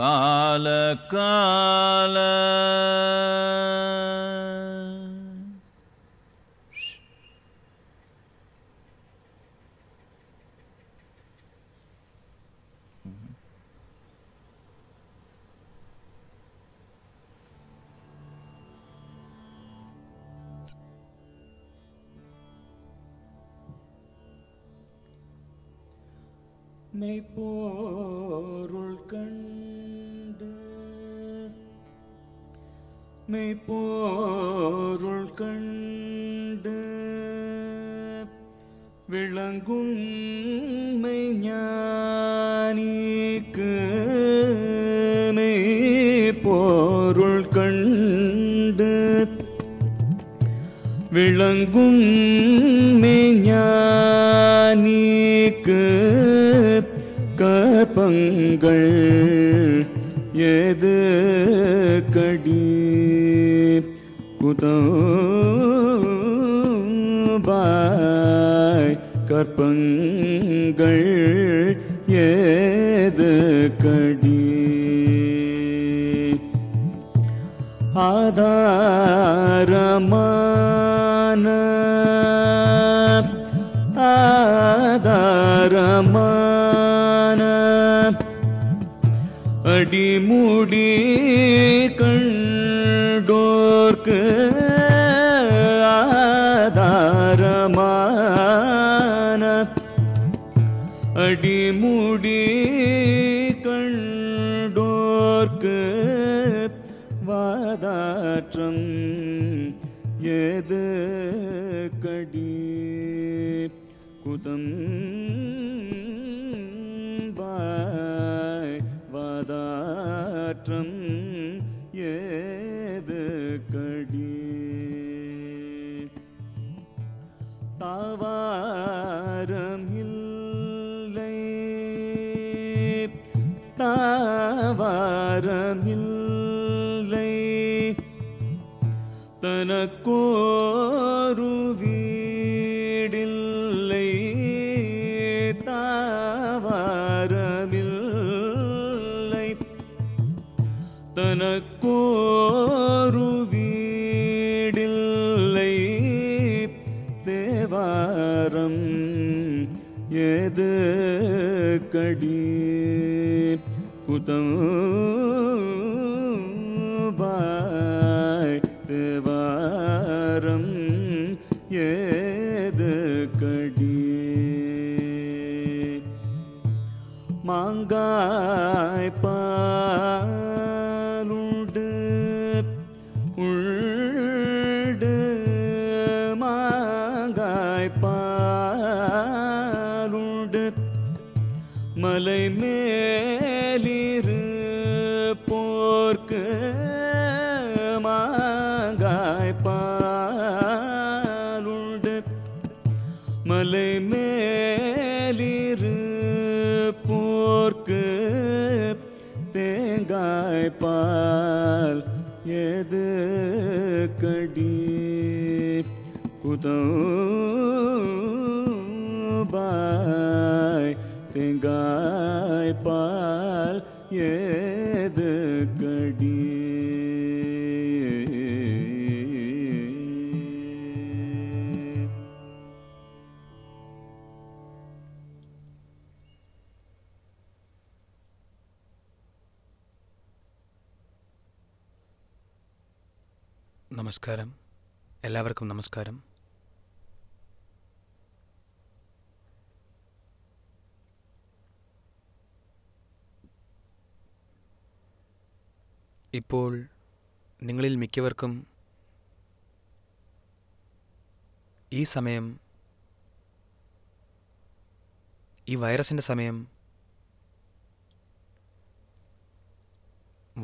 कालकाल काल விளங்கும் மெஞ்ஞானிக்கு கபங்கள் எது கடி குதபாய் கற்பங்கள் ஏது கடி ஆதாரமா नत आदरमान अडिमुडी कुतो बाय ते गाय पाल येद നമസ്കാരം എല്ലാവർക്കും നമസ്കാരം ഇപ്പോൾ നിങ്ങളിൽ മിക്കവർക്കും ഈ സമയം ഈ വൈറസിൻ്റെ സമയം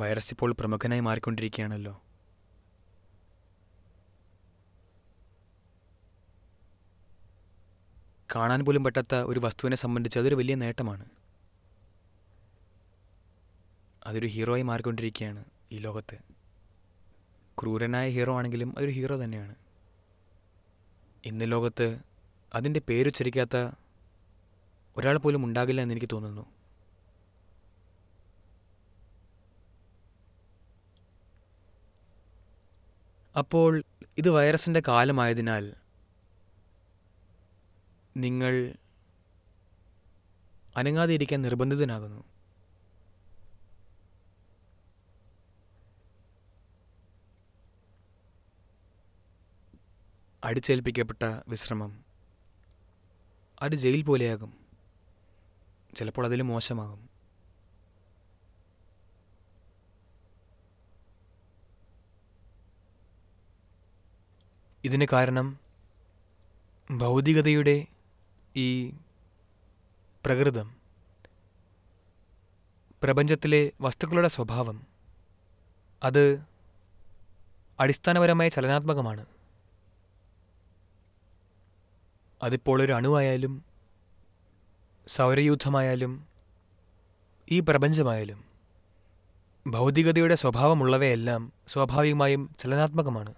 വൈറസ് ഇപ്പോൾ പ്രമുഖനായി മാറിക്കൊണ്ടിരിക്കുകയാണല്ലോ കാണാൻ പോലും പറ്റാത്ത ഒരു വസ്തുവിനെ സംബന്ധിച്ച് അതൊരു വലിയ നേട്ടമാണ് അതൊരു ഹീറോയി മാറിക്കൊണ്ടിരിക്കുകയാണ് ഈ ലോകത്ത് ക്രൂരനായ ഹീറോ ആണെങ്കിലും അതൊരു ഹീറോ തന്നെയാണ് ഇന്ന് ലോകത്ത് അതിൻ്റെ പേരുച്ചരിക്കാത്ത ഒരാൾ പോലും ഉണ്ടാകില്ല എന്ന് എനിക്ക് തോന്നുന്നു അപ്പോൾ ഇത് വൈറസിൻ്റെ കാലമായതിനാൽ നിങ്ങൾ അനങ്ങാതിരിക്കാൻ നിർബന്ധിതനാകുന്നു അടിച്ചേൽപ്പിക്കപ്പെട്ട വിശ്രമം അത് ജയിൽ പോലെയാകും ചിലപ്പോൾ അതിൽ മോശമാകും ഇതിന് കാരണം ഭൗതികതയുടെ ഈ പ്രകൃതം പ്രപഞ്ചത്തിലെ വസ്തുക്കളുടെ സ്വഭാവം അത് അടിസ്ഥാനപരമായ ചലനാത്മകമാണ് അതിപ്പോൾ ഒരു അണുവായാലും സൗരയൂഥമായാലും ഈ പ്രപഞ്ചമായാലും ഭൗതികതയുടെ സ്വഭാവമുള്ളവയെല്ലാം സ്വാഭാവികമായും ചലനാത്മകമാണ്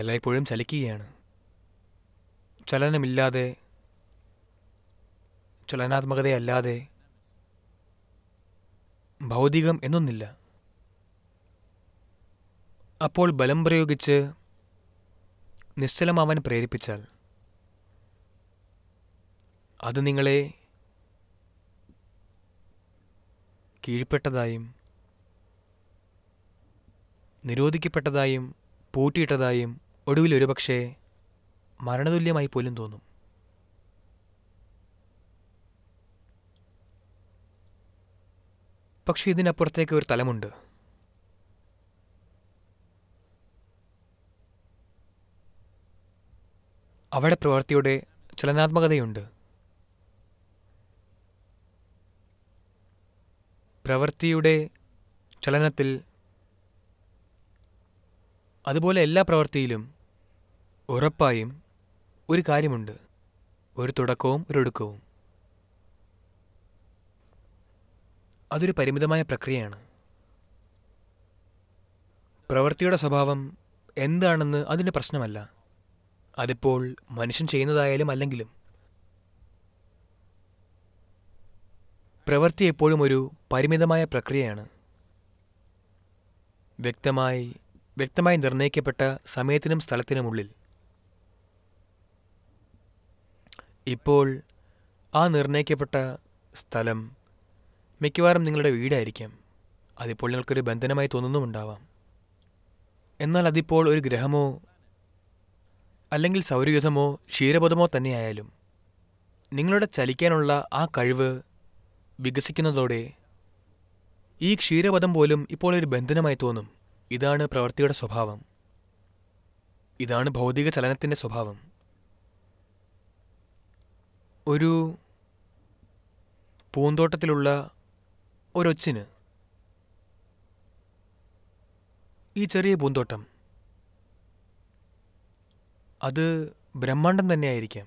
എല്ലായ്പ്പോഴും ചലിക്കുകയാണ് ചലനമില്ലാതെ ചലനാത്മകതയല്ലാതെ ഭൗതികം എന്നൊന്നില്ല അപ്പോൾ ബലം പ്രയോഗിച്ച് നിശ്ചലമാവാൻ പ്രേരിപ്പിച്ചാൽ അത് നിങ്ങളെ കീഴ്പ്പെട്ടതായും നിരോധിക്കപ്പെട്ടതായും പൂട്ടിയിട്ടതായും ഒടുവിൽ ഒരുപക്ഷെ മരണതുല്യമായി പോലും തോന്നും പക്ഷെ ഇതിനപ്പുറത്തേക്ക് ഒരു തലമുണ്ട് അവിടെ പ്രവൃത്തിയുടെ ചലനാത്മകതയുണ്ട് പ്രവൃത്തിയുടെ ചലനത്തിൽ അതുപോലെ എല്ലാ പ്രവൃത്തിയിലും ഉറപ്പായും ഒരു കാര്യമുണ്ട് ഒരു തുടക്കവും ഒരു ഒടുക്കവും അതൊരു പരിമിതമായ പ്രക്രിയയാണ് പ്രവൃത്തിയുടെ സ്വഭാവം എന്താണെന്ന് അതിൻ്റെ പ്രശ്നമല്ല അതിപ്പോൾ മനുഷ്യൻ ചെയ്യുന്നതായാലും അല്ലെങ്കിലും പ്രവൃത്തി എപ്പോഴും ഒരു പരിമിതമായ പ്രക്രിയയാണ് വ്യക്തമായി വ്യക്തമായി നിർണ്ണയിക്കപ്പെട്ട സമയത്തിനും സ്ഥലത്തിനുമുള്ളിൽ ഇപ്പോൾ ആ നിർണ്ണയിക്കപ്പെട്ട സ്ഥലം മിക്കവാറും നിങ്ങളുടെ വീടായിരിക്കാം അതിപ്പോൾ നിങ്ങൾക്കൊരു ബന്ധനമായി തോന്നുന്നുമുണ്ടാവാം എന്നാൽ അതിപ്പോൾ ഒരു ഗ്രഹമോ അല്ലെങ്കിൽ സൗരയുധമോ ക്ഷീരപഥമോ തന്നെയായാലും നിങ്ങളുടെ ചലിക്കാനുള്ള ആ കഴിവ് വികസിക്കുന്നതോടെ ഈ ക്ഷീരപഥം പോലും ഇപ്പോൾ ഒരു ബന്ധനമായി തോന്നും ഇതാണ് പ്രവൃത്തിയുടെ സ്വഭാവം ഇതാണ് ഭൗതിക ചലനത്തിൻ്റെ സ്വഭാവം ഒരു പൂന്തോട്ടത്തിലുള്ള ഒരൊച്ചിന് ഈ ചെറിയ പൂന്തോട്ടം അത് ബ്രഹ്മാണ്ടം തന്നെയായിരിക്കാം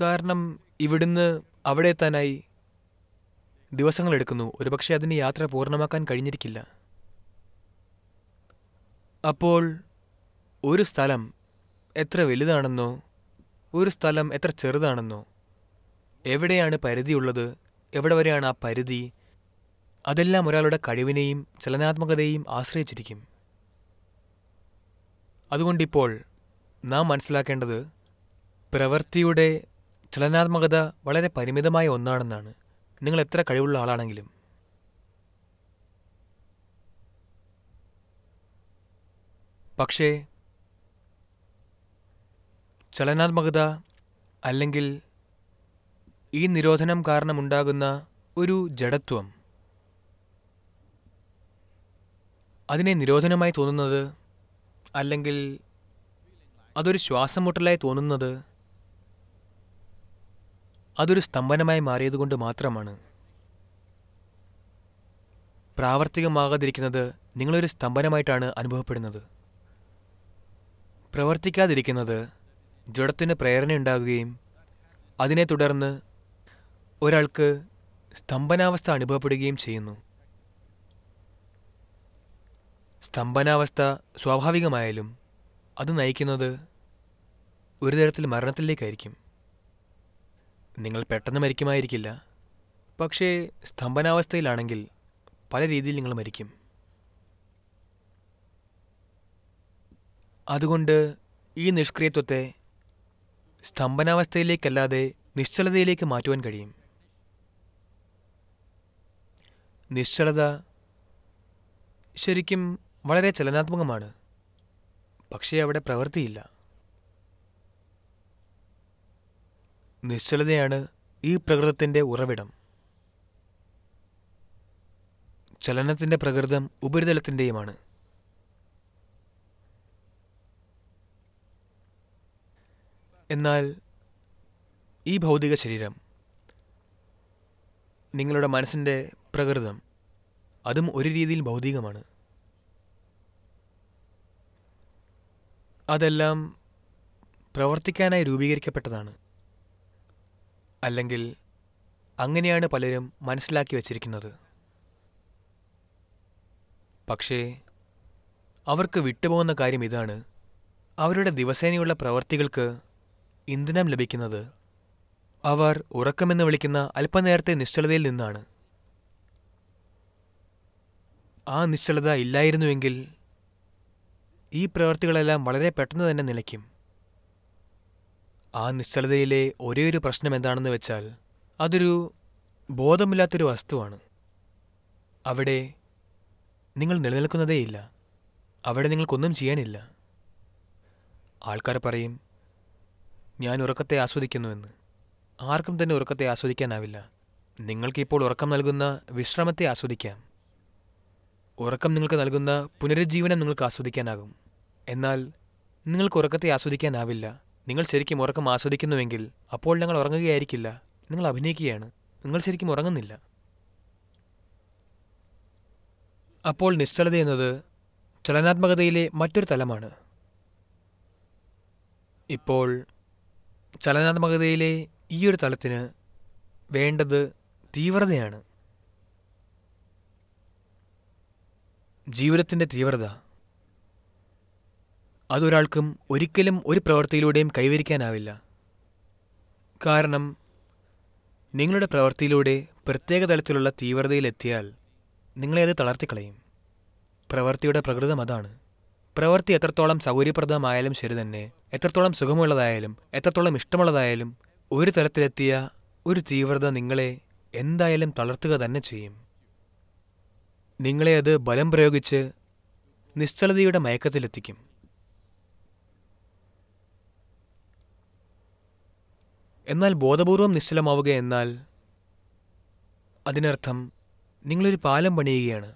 കാരണം ഇവിടുന്ന് അവിടെ എത്താനായി ദിവസങ്ങളെടുക്കുന്നു ഒരുപക്ഷെ അതിന് യാത്ര പൂർണ്ണമാക്കാൻ കഴിഞ്ഞിരിക്കില്ല അപ്പോൾ ഒരു സ്ഥലം എത്ര വലുതാണെന്നോ ഒരു സ്ഥലം എത്ര ചെറുതാണെന്നോ എവിടെയാണ് പരിധിയുള്ളത് എവിടെ വരെയാണ് ആ പരിധി അതെല്ലാം ഒരാളുടെ കഴിവിനെയും ചലനാത്മകതയെയും ആശ്രയിച്ചിരിക്കും അതുകൊണ്ടിപ്പോൾ നാം മനസ്സിലാക്കേണ്ടത് പ്രവൃത്തിയുടെ ചലനാത്മകത വളരെ പരിമിതമായ ഒന്നാണെന്നാണ് നിങ്ങൾ എത്ര കഴിവുള്ള ആളാണെങ്കിലും പക്ഷേ ചലനാത്മകത അല്ലെങ്കിൽ ഈ നിരോധനം കാരണമുണ്ടാകുന്ന ഒരു ജഡത്വം അതിനെ നിരോധനമായി തോന്നുന്നത് അല്ലെങ്കിൽ അതൊരു ശ്വാസം മുട്ടലായി തോന്നുന്നത് അതൊരു സ്തംഭനമായി മാറിയതുകൊണ്ട് മാത്രമാണ് പ്രാവർത്തികമാകാതിരിക്കുന്നത് നിങ്ങളൊരു സ്തംഭനമായിട്ടാണ് അനുഭവപ്പെടുന്നത് പ്രവർത്തിക്കാതിരിക്കുന്നത് ജഡത്തിന് പ്രേരണയുണ്ടാകുകയും അതിനെ തുടർന്ന് ഒരാൾക്ക് സ്തംഭനാവസ്ഥ അനുഭവപ്പെടുകയും ചെയ്യുന്നു സ്തംഭനാവസ്ഥ സ്വാഭാവികമായാലും അത് നയിക്കുന്നത് ഒരു തരത്തിൽ മരണത്തിലേക്കായിരിക്കും നിങ്ങൾ പെട്ടെന്ന് മരിക്കുമായിരിക്കില്ല പക്ഷേ സ്തംഭനാവസ്ഥയിലാണെങ്കിൽ പല രീതിയിൽ നിങ്ങൾ മരിക്കും അതുകൊണ്ട് ഈ നിഷ്ക്രിയത്വത്തെ സ്തംഭനാവസ്ഥയിലേക്കല്ലാതെ നിശ്ചലതയിലേക്ക് മാറ്റുവാൻ കഴിയും നിശ്ചലത ശരിക്കും വളരെ ചലനാത്മകമാണ് പക്ഷേ അവിടെ പ്രവൃത്തിയില്ല നിശ്ചലതയാണ് ഈ പ്രകൃതത്തിൻ്റെ ഉറവിടം ചലനത്തിൻ്റെ പ്രകൃതം ഉപരിതലത്തിൻ്റെയുമാണ് എന്നാൽ ഈ ഭൗതിക ശരീരം നിങ്ങളുടെ മനസ്സിൻ്റെ പ്രകൃതം അതും ഒരു രീതിയിൽ ഭൗതികമാണ് അതെല്ലാം പ്രവർത്തിക്കാനായി രൂപീകരിക്കപ്പെട്ടതാണ് അല്ലെങ്കിൽ അങ്ങനെയാണ് പലരും മനസ്സിലാക്കി വച്ചിരിക്കുന്നത് പക്ഷേ അവർക്ക് വിട്ടുപോകുന്ന കാര്യം ഇതാണ് അവരുടെ ദിവസേനയുള്ള പ്രവർത്തികൾക്ക് ഇന്ധനം ലഭിക്കുന്നത് അവർ ഉറക്കമെന്ന് വിളിക്കുന്ന അല്പനേരത്തെ നിശ്ചലതയിൽ നിന്നാണ് ആ നിശ്ചലത ഇല്ലായിരുന്നുവെങ്കിൽ ഈ പ്രവൃത്തികളെല്ലാം വളരെ പെട്ടെന്ന് തന്നെ നിലയ്ക്കും ആ നിശ്ചലതയിലെ ഒരേയൊരു പ്രശ്നം എന്താണെന്ന് വെച്ചാൽ അതൊരു ബോധമില്ലാത്തൊരു വസ്തുവാണ് അവിടെ നിങ്ങൾ നിലനിൽക്കുന്നതേയില്ല അവിടെ നിങ്ങൾക്കൊന്നും ചെയ്യാനില്ല ആൾക്കാർ പറയും ഞാൻ ഉറക്കത്തെ ആസ്വദിക്കുന്നുവെന്ന് ആർക്കും തന്നെ ഉറക്കത്തെ ആസ്വദിക്കാനാവില്ല നിങ്ങൾക്കിപ്പോൾ ഉറക്കം നൽകുന്ന വിശ്രമത്തെ ആസ്വദിക്കാം ഉറക്കം നിങ്ങൾക്ക് നൽകുന്ന പുനരുജ്ജീവനം നിങ്ങൾക്ക് ആസ്വദിക്കാനാകും എന്നാൽ നിങ്ങൾക്ക് ഉറക്കത്തെ ആസ്വദിക്കാനാവില്ല നിങ്ങൾ ശരിക്കും ഉറക്കം ആസ്വദിക്കുന്നുവെങ്കിൽ അപ്പോൾ ഞങ്ങൾ ഉറങ്ങുകയായിരിക്കില്ല നിങ്ങൾ അഭിനയിക്കുകയാണ് നിങ്ങൾ ശരിക്കും ഉറങ്ങുന്നില്ല അപ്പോൾ നിശ്ചലത എന്നത് ചലനാത്മകതയിലെ മറ്റൊരു തലമാണ് ഇപ്പോൾ ചലനാത്മകതയിലെ ഈയൊരു തലത്തിന് വേണ്ടത് തീവ്രതയാണ് ജീവിതത്തിൻ്റെ തീവ്രത അതൊരാൾക്കും ഒരിക്കലും ഒരു പ്രവൃത്തിയിലൂടെയും കൈവരിക്കാനാവില്ല കാരണം നിങ്ങളുടെ പ്രവൃത്തിയിലൂടെ പ്രത്യേക തലത്തിലുള്ള തീവ്രതയിലെത്തിയാൽ നിങ്ങളെ അത് തളർത്തിക്കളയും പ്രവൃത്തിയുടെ പ്രകൃതം അതാണ് പ്രവൃത്തി എത്രത്തോളം സൗകര്യപ്രദമായാലും ശരി തന്നെ എത്രത്തോളം സുഖമുള്ളതായാലും എത്രത്തോളം ഇഷ്ടമുള്ളതായാലും ഒരു തലത്തിലെത്തിയ ഒരു തീവ്രത നിങ്ങളെ എന്തായാലും തളർത്തുക തന്നെ ചെയ്യും നിങ്ങളെ അത് ബലം പ്രയോഗിച്ച് നിശ്ചലതയുടെ മയക്കത്തിലെത്തിക്കും എന്നാൽ ബോധപൂർവം നിശ്ചലമാവുക എന്നാൽ അതിനർത്ഥം നിങ്ങളൊരു പാലം പണിയുകയാണ്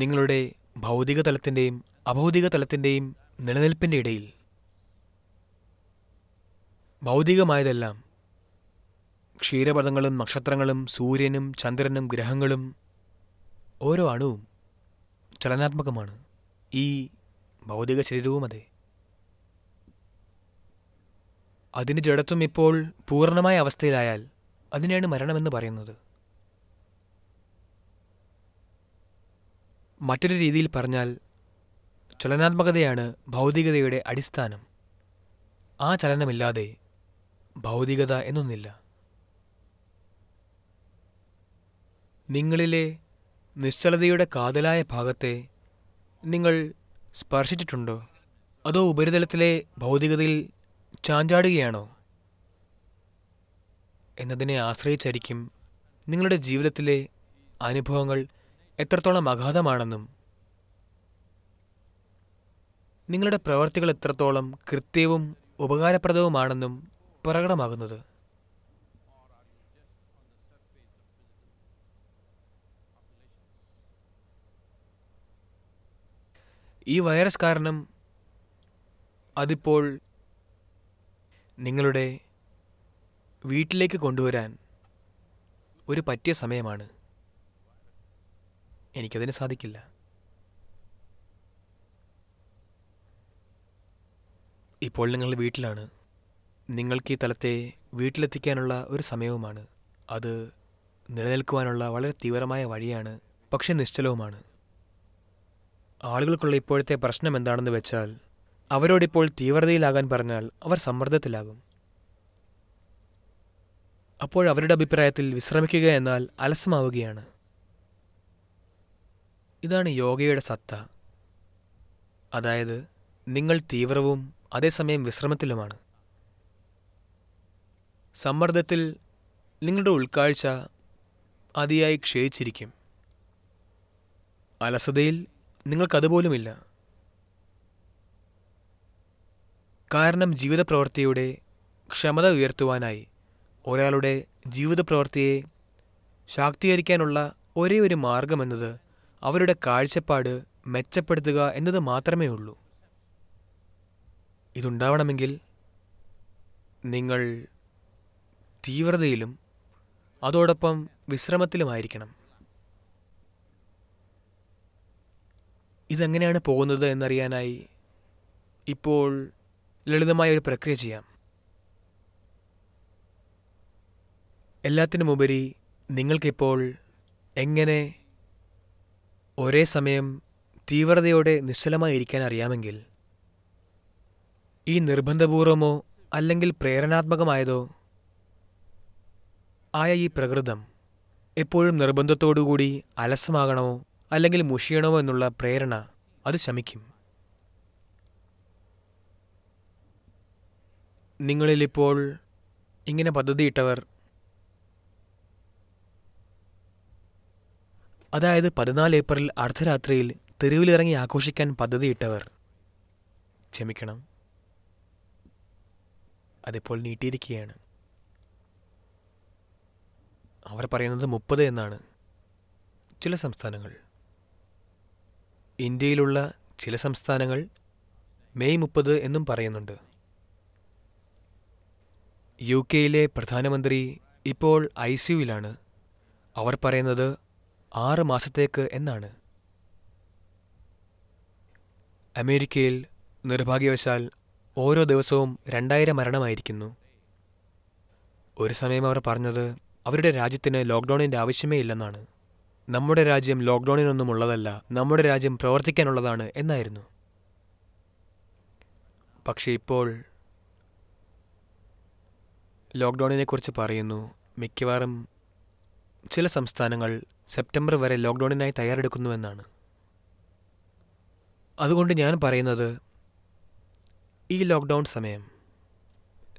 നിങ്ങളുടെ ഭൗതിക തലത്തിൻ്റെയും അഭൗതിക തലത്തിൻ്റെയും നിലനിൽപ്പിൻ്റെ ഇടയിൽ ഭൗതികമായതെല്ലാം ക്ഷീരപഥങ്ങളും നക്ഷത്രങ്ങളും സൂര്യനും ചന്ദ്രനും ഗ്രഹങ്ങളും ഓരോ അണുവും ചലനാത്മകമാണ് ഈ ഭൗതിക ശരീരവും അതെ അതിൻ്റെ ജഡത്വം ഇപ്പോൾ പൂർണ്ണമായ അവസ്ഥയിലായാൽ അതിനെയാണ് മരണമെന്ന് പറയുന്നത് മറ്റൊരു രീതിയിൽ പറഞ്ഞാൽ ചലനാത്മകതയാണ് ഭൗതികതയുടെ അടിസ്ഥാനം ആ ചലനമില്ലാതെ ഭൗതികത എന്നൊന്നില്ല നിങ്ങളിലെ നിശ്ചലതയുടെ കാതലായ ഭാഗത്തെ നിങ്ങൾ സ്പർശിച്ചിട്ടുണ്ടോ അതോ ഉപരിതലത്തിലെ ഭൗതികതയിൽ ചാഞ്ചാടുകയാണോ എന്നതിനെ ആശ്രയിച്ചായിരിക്കും നിങ്ങളുടെ ജീവിതത്തിലെ അനുഭവങ്ങൾ എത്രത്തോളം അഗാധമാണെന്നും നിങ്ങളുടെ പ്രവർത്തികൾ എത്രത്തോളം കൃത്യവും ഉപകാരപ്രദവുമാണെന്നും പ്രകടമാകുന്നത് ഈ വൈറസ് കാരണം അതിപ്പോൾ നിങ്ങളുടെ വീട്ടിലേക്ക് കൊണ്ടുവരാൻ ഒരു പറ്റിയ സമയമാണ് എനിക്കതിന് സാധിക്കില്ല ഇപ്പോൾ നിങ്ങൾ വീട്ടിലാണ് നിങ്ങൾക്ക് ഈ തലത്തെ വീട്ടിലെത്തിക്കാനുള്ള ഒരു സമയവുമാണ് അത് നിലനിൽക്കുവാനുള്ള വളരെ തീവ്രമായ വഴിയാണ് പക്ഷേ നിശ്ചലവുമാണ് ആളുകൾക്കുള്ള ഇപ്പോഴത്തെ പ്രശ്നം എന്താണെന്ന് വെച്ചാൽ അവരോടിപ്പോൾ തീവ്രതയിലാകാൻ പറഞ്ഞാൽ അവർ സമ്മർദ്ദത്തിലാകും അപ്പോഴവരുടെ അഭിപ്രായത്തിൽ വിശ്രമിക്കുക എന്നാൽ അലസമാവുകയാണ് ഇതാണ് യോഗയുടെ സത്ത അതായത് നിങ്ങൾ തീവ്രവും അതേസമയം വിശ്രമത്തിലുമാണ് സമ്മർദ്ദത്തിൽ നിങ്ങളുടെ ഉൾക്കാഴ്ച അതിയായി ക്ഷയിച്ചിരിക്കും അലസതയിൽ നിങ്ങൾക്കതുപോലുമില്ല കാരണം ജീവിതപ്രവൃത്തിയുടെ ക്ഷമത ഉയർത്തുവാനായി ഒരാളുടെ ജീവിതപ്രവൃത്തിയെ ശാക്തീകരിക്കാനുള്ള ഒരേ ഒരു മാർഗമെന്നത് അവരുടെ കാഴ്ചപ്പാട് മെച്ചപ്പെടുത്തുക എന്നത് മാത്രമേ ഉള്ളൂ ഇതുണ്ടാവണമെങ്കിൽ നിങ്ങൾ തീവ്രതയിലും അതോടൊപ്പം വിശ്രമത്തിലുമായിരിക്കണം ഇതെങ്ങനെയാണ് പോകുന്നത് എന്നറിയാനായി ഇപ്പോൾ ലളിതമായ ഒരു പ്രക്രിയ ചെയ്യാം എല്ലാത്തിനുമുപരി നിങ്ങൾക്കിപ്പോൾ എങ്ങനെ ഒരേ സമയം തീവ്രതയോടെ നിശ്ചലമായിരിക്കാൻ അറിയാമെങ്കിൽ ഈ നിർബന്ധപൂർവമോ അല്ലെങ്കിൽ പ്രേരണാത്മകമായതോ ആയ ഈ പ്രകൃതം എപ്പോഴും നിർബന്ധത്തോടുകൂടി അലസമാകണമോ അല്ലെങ്കിൽ മുഷിയണമോ എന്നുള്ള പ്രേരണ അത് ശമിക്കും നിങ്ങളിലിപ്പോൾ ഇങ്ങനെ പദ്ധതിയിട്ടവർ അതായത് പതിനാല് ഏപ്രിൽ അർദ്ധരാത്രിയിൽ തെരുവിലിറങ്ങി ആഘോഷിക്കാൻ പദ്ധതിയിട്ടവർ ക്ഷമിക്കണം അതിപ്പോൾ നീട്ടിയിരിക്കുകയാണ് അവർ പറയുന്നത് മുപ്പത് എന്നാണ് ചില സംസ്ഥാനങ്ങൾ ഇന്ത്യയിലുള്ള ചില സംസ്ഥാനങ്ങൾ മെയ് മുപ്പത് എന്നും പറയുന്നുണ്ട് യു കെയിലെ പ്രധാനമന്ത്രി ഇപ്പോൾ ഐ സിയുയിലാണ് അവർ പറയുന്നത് ആറ് മാസത്തേക്ക് എന്നാണ് അമേരിക്കയിൽ നിർഭാഗ്യവശാൽ ഓരോ ദിവസവും രണ്ടായിരം മരണമായിരിക്കുന്നു ഒരു സമയം അവർ പറഞ്ഞത് അവരുടെ രാജ്യത്തിന് ലോക്ക്ഡൗണിൻ്റെ ആവശ്യമേ ഇല്ലെന്നാണ് നമ്മുടെ രാജ്യം ലോക്ക്ഡൌണിനൊന്നും ഉള്ളതല്ല നമ്മുടെ രാജ്യം പ്രവർത്തിക്കാനുള്ളതാണ് എന്നായിരുന്നു പക്ഷേ ഇപ്പോൾ ലോക്ക്ഡൗണിനെക്കുറിച്ച് പറയുന്നു മിക്കവാറും ചില സംസ്ഥാനങ്ങൾ സെപ്റ്റംബർ വരെ ലോക്ക്ഡൗണിനായി തയ്യാറെടുക്കുന്നുവെന്നാണ് അതുകൊണ്ട് ഞാൻ പറയുന്നത് ഈ ലോക്ക്ഡൗൺ സമയം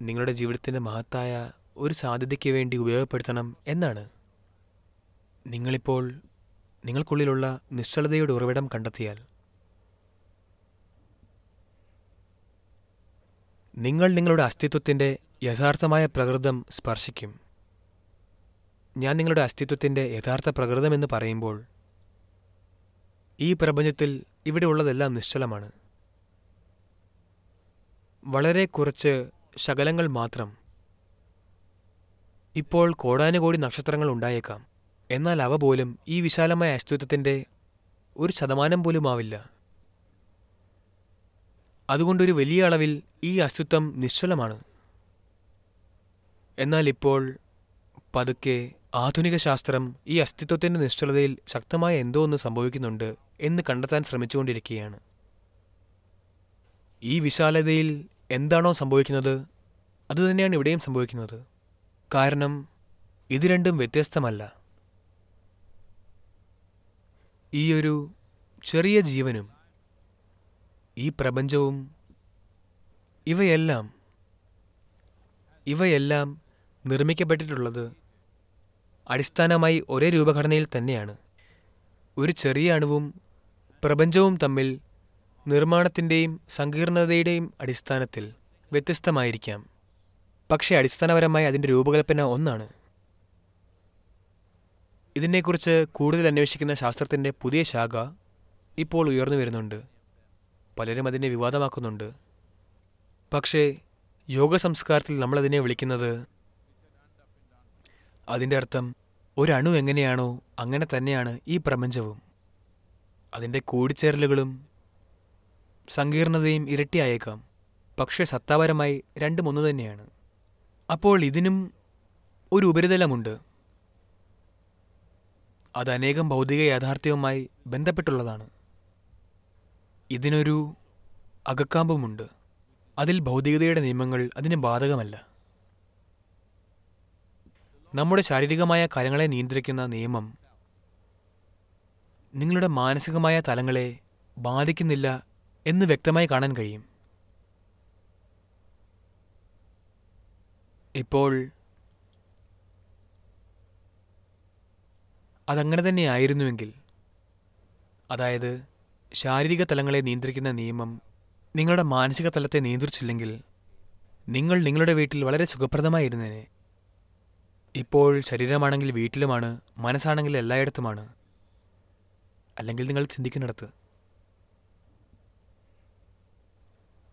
നിങ്ങളുടെ ജീവിതത്തിൻ്റെ മഹത്തായ ഒരു സാധ്യതയ്ക്ക് വേണ്ടി ഉപയോഗപ്പെടുത്തണം എന്നാണ് നിങ്ങളിപ്പോൾ നിങ്ങൾക്കുള്ളിലുള്ള നിശ്ചലതയുടെ ഉറവിടം കണ്ടെത്തിയാൽ നിങ്ങൾ നിങ്ങളുടെ അസ്തിത്വത്തിൻ്റെ യഥാർത്ഥമായ പ്രകൃതം സ്പർശിക്കും ഞാൻ നിങ്ങളുടെ അസ്തിത്വത്തിൻ്റെ യഥാർത്ഥ പ്രകൃതം എന്ന് പറയുമ്പോൾ ഈ പ്രപഞ്ചത്തിൽ ഇവിടെ ഉള്ളതെല്ലാം നിശ്ചലമാണ് വളരെ കുറച്ച് ശകലങ്ങൾ മാത്രം ഇപ്പോൾ കോടാനുകോടി നക്ഷത്രങ്ങൾ ഉണ്ടായേക്കാം എന്നാൽ അവ പോലും ഈ വിശാലമായ അസ്തിത്വത്തിൻ്റെ ഒരു ശതമാനം പോലും ആവില്ല അതുകൊണ്ടൊരു വലിയ അളവിൽ ഈ അസ്തിത്വം നിശ്ചലമാണ് എന്നാൽ ഇപ്പോൾ പതുക്കെ ആധുനിക ശാസ്ത്രം ഈ അസ്തിത്വത്തിൻ്റെ നിശ്ചലതയിൽ ശക്തമായ എന്തോ ഒന്ന് സംഭവിക്കുന്നുണ്ട് എന്ന് കണ്ടെത്താൻ ശ്രമിച്ചുകൊണ്ടിരിക്കുകയാണ് ഈ വിശാലതയിൽ എന്താണോ സംഭവിക്കുന്നത് അതുതന്നെയാണ് ഇവിടെയും സംഭവിക്കുന്നത് കാരണം ഇത് രണ്ടും വ്യത്യസ്തമല്ല ഈയൊരു ചെറിയ ജീവനും ഈ പ്രപഞ്ചവും ഇവയെല്ലാം ഇവയെല്ലാം നിർമ്മിക്കപ്പെട്ടിട്ടുള്ളത് അടിസ്ഥാനമായി ഒരേ രൂപഘടനയിൽ തന്നെയാണ് ഒരു ചെറിയ അണുവും പ്രപഞ്ചവും തമ്മിൽ നിർമ്മാണത്തിൻ്റെയും സങ്കീർണതയുടെയും അടിസ്ഥാനത്തിൽ വ്യത്യസ്തമായിരിക്കാം പക്ഷേ അടിസ്ഥാനപരമായി അതിൻ്റെ രൂപകൽപ്പന ഒന്നാണ് ഇതിനെക്കുറിച്ച് കൂടുതൽ അന്വേഷിക്കുന്ന ശാസ്ത്രത്തിൻ്റെ പുതിയ ശാഖ ഇപ്പോൾ ഉയർന്നു വരുന്നുണ്ട് പലരും അതിനെ വിവാദമാക്കുന്നുണ്ട് പക്ഷേ യോഗ സംസ്കാരത്തിൽ നമ്മളതിനെ വിളിക്കുന്നത് അതിൻ്റെ അർത്ഥം ഒരണു എങ്ങനെയാണോ അങ്ങനെ തന്നെയാണ് ഈ പ്രപഞ്ചവും അതിൻ്റെ കൂടിച്ചേരലുകളും സങ്കീർണതയും ഇരട്ടിയായേക്കാം പക്ഷേ സത്താപരമായി രണ്ടും ഒന്ന് തന്നെയാണ് അപ്പോൾ ഇതിനും ഒരു ഉപരിതലമുണ്ട് അത് അനേകം ഭൗതിക യാഥാർത്ഥ്യവുമായി ബന്ധപ്പെട്ടുള്ളതാണ് ഇതിനൊരു അകക്കാമ്പുമുണ്ട് അതിൽ ഭൗതികതയുടെ നിയമങ്ങൾ അതിന് ബാധകമല്ല നമ്മുടെ ശാരീരികമായ കാര്യങ്ങളെ നിയന്ത്രിക്കുന്ന നിയമം നിങ്ങളുടെ മാനസികമായ തലങ്ങളെ ബാധിക്കുന്നില്ല എന്ന് വ്യക്തമായി കാണാൻ കഴിയും ഇപ്പോൾ അതങ്ങനെ ആയിരുന്നുവെങ്കിൽ അതായത് ശാരീരിക തലങ്ങളെ നിയന്ത്രിക്കുന്ന നിയമം നിങ്ങളുടെ മാനസിക തലത്തെ നിയന്ത്രിച്ചില്ലെങ്കിൽ നിങ്ങൾ നിങ്ങളുടെ വീട്ടിൽ വളരെ സുഖപ്രദമായിരുന്നേനെ ഇപ്പോൾ ശരീരമാണെങ്കിൽ വീട്ടിലുമാണ് മനസ്സാണെങ്കിൽ എല്ലായിടത്തുമാണ് അല്ലെങ്കിൽ നിങ്ങൾ ചിന്തിക്കുന്നിടത്ത്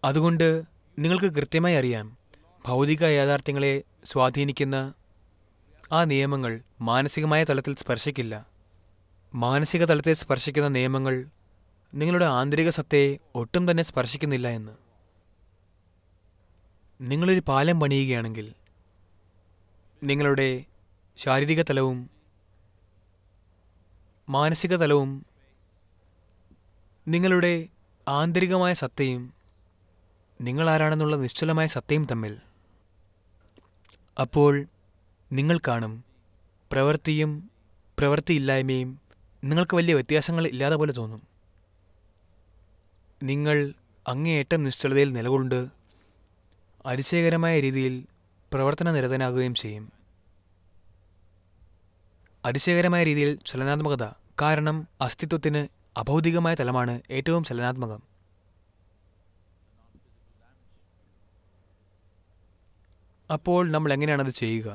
അതുകൊണ്ട് നിങ്ങൾക്ക് കൃത്യമായി അറിയാം ഭൗതിക യാഥാർത്ഥ്യങ്ങളെ സ്വാധീനിക്കുന്ന ആ നിയമങ്ങൾ മാനസികമായ തലത്തിൽ സ്പർശിക്കില്ല മാനസിക തലത്തെ സ്പർശിക്കുന്ന നിയമങ്ങൾ നിങ്ങളുടെ ആന്തരിക സത്തയെ ഒട്ടും തന്നെ സ്പർശിക്കുന്നില്ല എന്ന് നിങ്ങളൊരു പാലം പണിയുകയാണെങ്കിൽ നിങ്ങളുടെ ശാരീരിക തലവും മാനസിക തലവും നിങ്ങളുടെ ആന്തരികമായ സത്തയും നിങ്ങളാരാണെന്നുള്ള നിശ്ചലമായ സത്തയും തമ്മിൽ അപ്പോൾ നിങ്ങൾ കാണും പ്രവൃത്തിയും പ്രവൃത്തിയില്ലായ്മയും നിങ്ങൾക്ക് വലിയ വ്യത്യാസങ്ങൾ ഇല്ലാതെ പോലെ തോന്നും നിങ്ങൾ അങ്ങേയറ്റം നിശ്ചലതയിൽ നിലകൊണ്ട് അതിശയകരമായ രീതിയിൽ പ്രവർത്തന നിരതനാകുകയും ചെയ്യും അതിശയകരമായ രീതിയിൽ ചലനാത്മകത കാരണം അസ്തിത്വത്തിന് അഭൗതികമായ തലമാണ് ഏറ്റവും ചലനാത്മകം അപ്പോൾ നമ്മൾ എങ്ങനെയാണത് ചെയ്യുക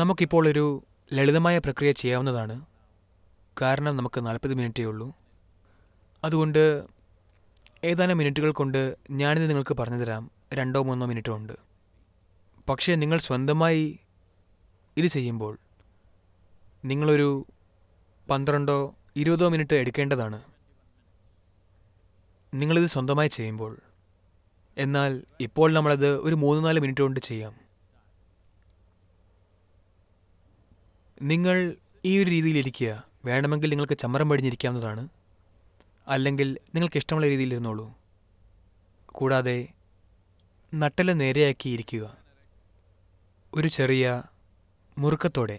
നമുക്കിപ്പോൾ ഒരു ലളിതമായ പ്രക്രിയ ചെയ്യാവുന്നതാണ് കാരണം നമുക്ക് നാൽപ്പത് മിനിറ്റേ ഉള്ളൂ അതുകൊണ്ട് ഏതാനും മിനിറ്റുകൾ കൊണ്ട് ഞാനിത് നിങ്ങൾക്ക് പറഞ്ഞു തരാം രണ്ടോ മൂന്നോ മിനിറ്റോ ഉണ്ട് പക്ഷേ നിങ്ങൾ സ്വന്തമായി ഇത് ചെയ്യുമ്പോൾ നിങ്ങളൊരു പന്ത്രണ്ടോ ഇരുപതോ മിനിറ്റ് എടുക്കേണ്ടതാണ് നിങ്ങളിത് സ്വന്തമായി ചെയ്യുമ്പോൾ എന്നാൽ ഇപ്പോൾ നമ്മളത് ഒരു മൂന്ന് നാല് മിനിറ്റ് കൊണ്ട് ചെയ്യാം നിങ്ങൾ ഈ ഒരു രീതിയിലിരിക്കുക വേണമെങ്കിൽ നിങ്ങൾക്ക് ചമ്മരം പടിഞ്ഞിരിക്കാവുന്നതാണ് അല്ലെങ്കിൽ നിങ്ങൾക്ക് ഇഷ്ടമുള്ള രീതിയിലിരുന്നോളൂ കൂടാതെ നട്ടല് നേരെയാക്കി ഇരിക്കുക ഒരു ചെറിയ മുറുക്കത്തോടെ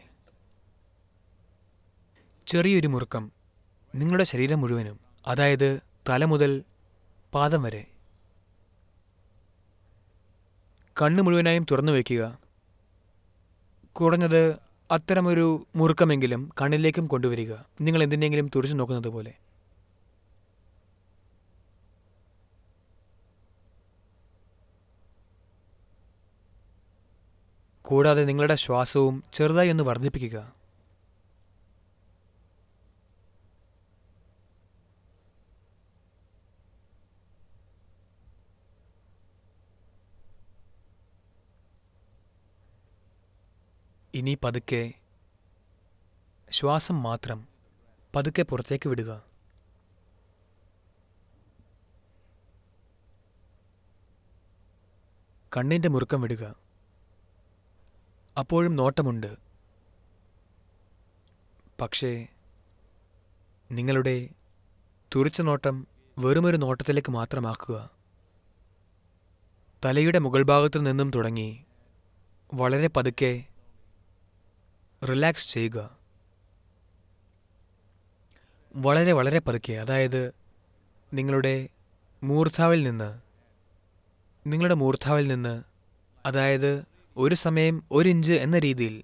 ചെറിയൊരു മുറുക്കം നിങ്ങളുടെ ശരീരം മുഴുവനും അതായത് തല മുതൽ പാദം വരെ കണ്ണ് മുഴുവനായും തുറന്നു വയ്ക്കുക കുറഞ്ഞത് അത്തരമൊരു മുറുക്കമെങ്കിലും കണ്ണിലേക്കും കൊണ്ടുവരിക നിങ്ങൾ എന്തിനെങ്കിലും തുറച്ചു നോക്കുന്നത് പോലെ കൂടാതെ നിങ്ങളുടെ ശ്വാസവും ചെറുതായി ഒന്ന് വർദ്ധിപ്പിക്കുക ഇനി പതുക്കെ ശ്വാസം മാത്രം പതുക്കെ പുറത്തേക്ക് വിടുക കണ്ണിൻ്റെ മുറുക്കം വിടുക അപ്പോഴും നോട്ടമുണ്ട് പക്ഷേ നിങ്ങളുടെ തുറിച്ച നോട്ടം വെറുമൊരു നോട്ടത്തിലേക്ക് മാത്രമാക്കുക തലയുടെ മുകൾ ഭാഗത്തു നിന്നും തുടങ്ങി വളരെ പതുക്കെ റിലാക്സ് ചെയ്യുക വളരെ വളരെ പതുക്കെ അതായത് നിങ്ങളുടെ മൂർധാവിൽ നിന്ന് നിങ്ങളുടെ മൂർധാവിൽ നിന്ന് അതായത് ഒരു സമയം ഒരു ഇഞ്ച് എന്ന രീതിയിൽ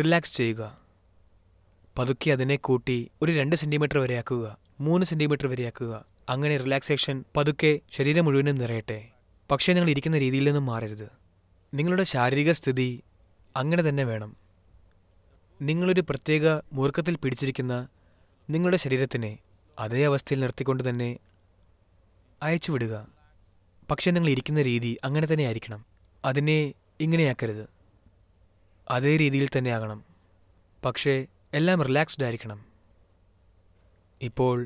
റിലാക്സ് ചെയ്യുക പതുക്കെ അതിനെ കൂട്ടി ഒരു രണ്ട് സെൻറ്റിമീറ്റർ ആക്കുക മൂന്ന് സെൻറ്റിമീറ്റർ ആക്കുക അങ്ങനെ റിലാക്സേഷൻ പതുക്കെ ശരീരം മുഴുവനും നിറയട്ടെ പക്ഷേ നിങ്ങൾ ഇരിക്കുന്ന രീതിയിൽ നിന്നും മാറരുത് നിങ്ങളുടെ ശാരീരിക സ്ഥിതി അങ്ങനെ തന്നെ വേണം നിങ്ങളൊരു പ്രത്യേക മൂർക്കത്തിൽ പിടിച്ചിരിക്കുന്ന നിങ്ങളുടെ ശരീരത്തിനെ അതേ അവസ്ഥയിൽ നിർത്തിക്കൊണ്ട് തന്നെ അയച്ചുവിടുക പക്ഷേ നിങ്ങൾ ഇരിക്കുന്ന രീതി അങ്ങനെ തന്നെ ആയിരിക്കണം അതിനെ ഇങ്ങനെയാക്കരുത് അതേ രീതിയിൽ തന്നെ ആകണം പക്ഷേ എല്ലാം റിലാക്സ്ഡ് ആയിരിക്കണം ഇപ്പോൾ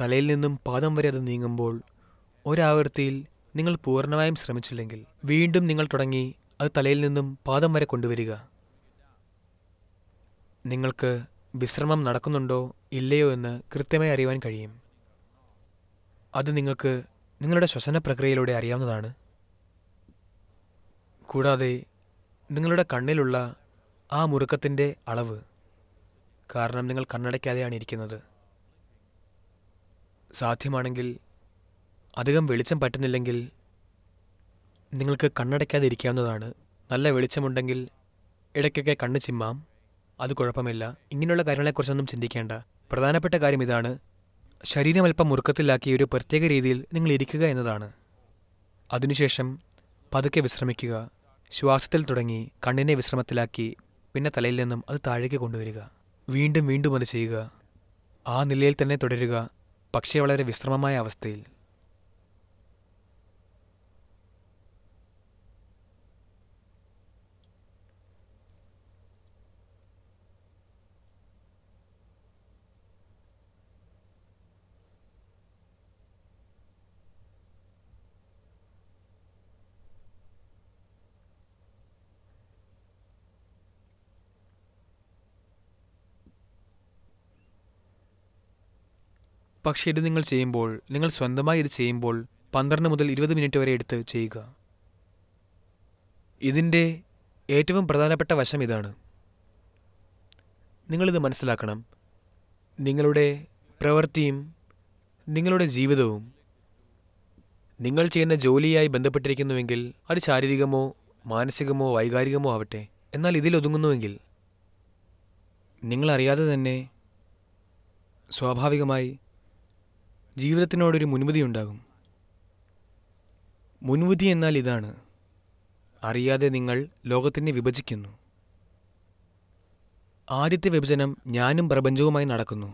തലയിൽ നിന്നും പാദം വരെ അത് നീങ്ങുമ്പോൾ ഒരാവൃത്തിയിൽ നിങ്ങൾ പൂർണ്ണമായും ശ്രമിച്ചില്ലെങ്കിൽ വീണ്ടും നിങ്ങൾ തുടങ്ങി അത് തലയിൽ നിന്നും പാദം വരെ കൊണ്ടുവരിക നിങ്ങൾക്ക് വിശ്രമം നടക്കുന്നുണ്ടോ ഇല്ലയോ എന്ന് കൃത്യമായി അറിയുവാൻ കഴിയും അത് നിങ്ങൾക്ക് നിങ്ങളുടെ ശ്വസന പ്രക്രിയയിലൂടെ അറിയാവുന്നതാണ് കൂടാതെ നിങ്ങളുടെ കണ്ണിലുള്ള ആ മുറുക്കത്തിൻ്റെ അളവ് കാരണം നിങ്ങൾ കണ്ണടയ്ക്കാതെയാണ് ഇരിക്കുന്നത് സാധ്യമാണെങ്കിൽ അധികം വെളിച്ചം പറ്റുന്നില്ലെങ്കിൽ നിങ്ങൾക്ക് കണ്ണടയ്ക്കാതെ ഇരിക്കാവുന്നതാണ് നല്ല വെളിച്ചമുണ്ടെങ്കിൽ ഇടയ്ക്കൊക്കെ കണ്ണ് ചിമ്മാം അത് കുഴപ്പമില്ല ഇങ്ങനെയുള്ള കാര്യങ്ങളെക്കുറിച്ചൊന്നും ചിന്തിക്കേണ്ട പ്രധാനപ്പെട്ട കാര്യം ഇതാണ് ശരീരം അല്പം മുറുക്കത്തിലാക്കി ഒരു പ്രത്യേക രീതിയിൽ നിങ്ങൾ ഇരിക്കുക എന്നതാണ് അതിനുശേഷം പതുക്കെ വിശ്രമിക്കുക ശ്വാസത്തിൽ തുടങ്ങി കണ്ണിനെ വിശ്രമത്തിലാക്കി പിന്നെ തലയിൽ നിന്നും അത് താഴേക്ക് കൊണ്ടുവരിക വീണ്ടും വീണ്ടും അത് ചെയ്യുക ആ നിലയിൽ തന്നെ തുടരുക പക്ഷേ വളരെ വിശ്രമമായ അവസ്ഥയിൽ പക്ഷേ ഇത് നിങ്ങൾ ചെയ്യുമ്പോൾ നിങ്ങൾ സ്വന്തമായി ഇത് ചെയ്യുമ്പോൾ പന്ത്രണ്ട് മുതൽ ഇരുപത് മിനിറ്റ് വരെ എടുത്ത് ചെയ്യുക ഇതിൻ്റെ ഏറ്റവും പ്രധാനപ്പെട്ട വശം ഇതാണ് നിങ്ങളിത് മനസ്സിലാക്കണം നിങ്ങളുടെ പ്രവൃത്തിയും നിങ്ങളുടെ ജീവിതവും നിങ്ങൾ ചെയ്യുന്ന ജോലിയായി ബന്ധപ്പെട്ടിരിക്കുന്നുവെങ്കിൽ അത് ശാരീരികമോ മാനസികമോ വൈകാരികമോ ആവട്ടെ എന്നാൽ ഇതിലൊതുങ്ങുന്നുവെങ്കിൽ നിങ്ങളറിയാതെ തന്നെ സ്വാഭാവികമായി ജീവിതത്തിനോടൊരു മുൻവിധി ഉണ്ടാകും മുൻവിധി എന്നാൽ ഇതാണ് അറിയാതെ നിങ്ങൾ ലോകത്തിനെ വിഭജിക്കുന്നു ആദ്യത്തെ വിഭജനം ഞാനും പ്രപഞ്ചവുമായി നടക്കുന്നു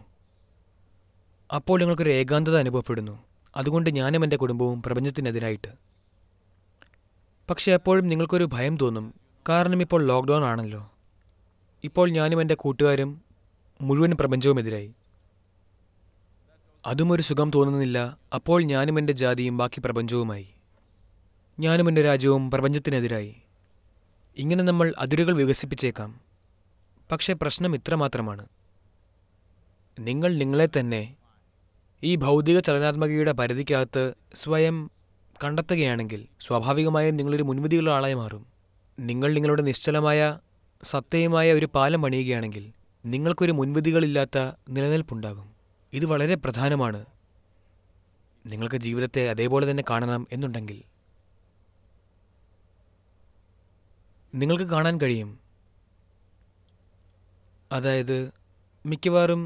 അപ്പോൾ നിങ്ങൾക്കൊരു ഏകാന്തത അനുഭവപ്പെടുന്നു അതുകൊണ്ട് ഞാനും എൻ്റെ കുടുംബവും പ്രപഞ്ചത്തിനെതിരായിട്ട് പക്ഷേ എപ്പോഴും നിങ്ങൾക്കൊരു ഭയം തോന്നും കാരണം ഇപ്പോൾ ലോക്ക്ഡൗൺ ആണല്ലോ ഇപ്പോൾ ഞാനും എൻ്റെ കൂട്ടുകാരും മുഴുവൻ പ്രപഞ്ചവും എതിരായി അതും ഒരു സുഖം തോന്നുന്നില്ല അപ്പോൾ ഞാനും എൻ്റെ ജാതിയും ബാക്കി പ്രപഞ്ചവുമായി ഞാനും എൻ്റെ രാജ്യവും പ്രപഞ്ചത്തിനെതിരായി ഇങ്ങനെ നമ്മൾ അതിരുകൾ വികസിപ്പിച്ചേക്കാം പക്ഷേ പ്രശ്നം ഇത്രമാത്രമാണ് നിങ്ങൾ നിങ്ങളെ തന്നെ ഈ ഭൗതിക ചലനാത്മകയുടെ പരിധിക്കകത്ത് സ്വയം കണ്ടെത്തുകയാണെങ്കിൽ സ്വാഭാവികമായും നിങ്ങളൊരു മുൻവിധിയുള്ള ആളായി മാറും നിങ്ങൾ നിങ്ങളുടെ നിശ്ചലമായ സത്യമായ ഒരു പാലം അണിയുകയാണെങ്കിൽ നിങ്ങൾക്കൊരു മുൻവിധികളില്ലാത്ത നിലനിൽപ്പുണ്ടാകും ഇത് വളരെ പ്രധാനമാണ് നിങ്ങൾക്ക് ജീവിതത്തെ അതേപോലെ തന്നെ കാണണം എന്നുണ്ടെങ്കിൽ നിങ്ങൾക്ക് കാണാൻ കഴിയും അതായത് മിക്കവാറും